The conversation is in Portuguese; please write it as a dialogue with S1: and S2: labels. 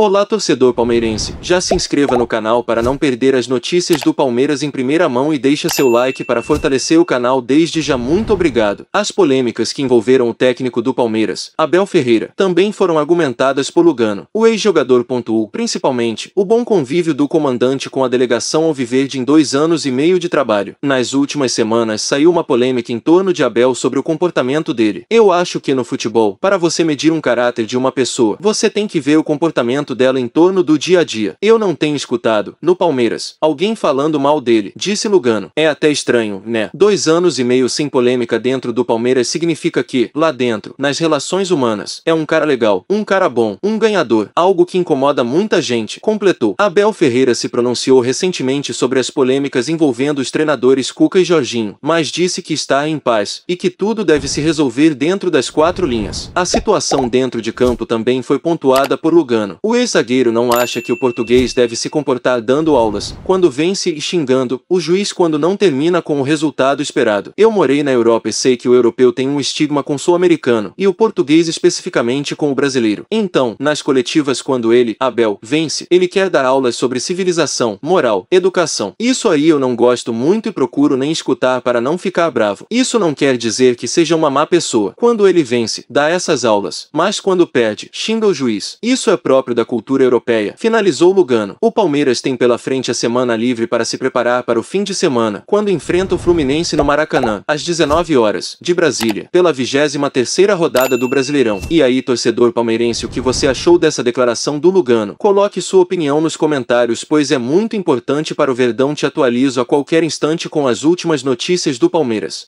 S1: Olá torcedor palmeirense, já se inscreva no canal para não perder as notícias do Palmeiras em primeira mão e deixa seu like para fortalecer o canal desde já muito obrigado. As polêmicas que envolveram o técnico do Palmeiras, Abel Ferreira, também foram argumentadas por Lugano. O ex-jogador pontuou principalmente o bom convívio do comandante com a delegação ao Alviverde em dois anos e meio de trabalho. Nas últimas semanas saiu uma polêmica em torno de Abel sobre o comportamento dele. Eu acho que no futebol, para você medir um caráter de uma pessoa, você tem que ver o comportamento comportamento dela em torno do dia a dia. Eu não tenho escutado, no Palmeiras, alguém falando mal dele, disse Lugano. É até estranho, né? Dois anos e meio sem polêmica dentro do Palmeiras significa que, lá dentro, nas relações humanas, é um cara legal, um cara bom, um ganhador, algo que incomoda muita gente, completou. Abel Ferreira se pronunciou recentemente sobre as polêmicas envolvendo os treinadores Cuca e Jorginho, mas disse que está em paz e que tudo deve se resolver dentro das quatro linhas. A situação dentro de campo também foi pontuada por Lugano. O ex-zagueiro não acha que o português deve se comportar dando aulas, quando vence e xingando, o juiz quando não termina com o resultado esperado. Eu morei na Europa e sei que o europeu tem um estigma com o sul-americano, e o português especificamente com o brasileiro. Então, nas coletivas quando ele, Abel, vence, ele quer dar aulas sobre civilização, moral, educação. Isso aí eu não gosto muito e procuro nem escutar para não ficar bravo. Isso não quer dizer que seja uma má pessoa. Quando ele vence, dá essas aulas, mas quando perde, xinga o juiz. Isso é próprio da cultura europeia, finalizou Lugano. O Palmeiras tem pela frente a semana livre para se preparar para o fim de semana, quando enfrenta o Fluminense no Maracanã, às 19 horas, de Brasília, pela 23ª rodada do Brasileirão. E aí, torcedor palmeirense, o que você achou dessa declaração do Lugano? Coloque sua opinião nos comentários, pois é muito importante para o Verdão te atualizo a qualquer instante com as últimas notícias do Palmeiras.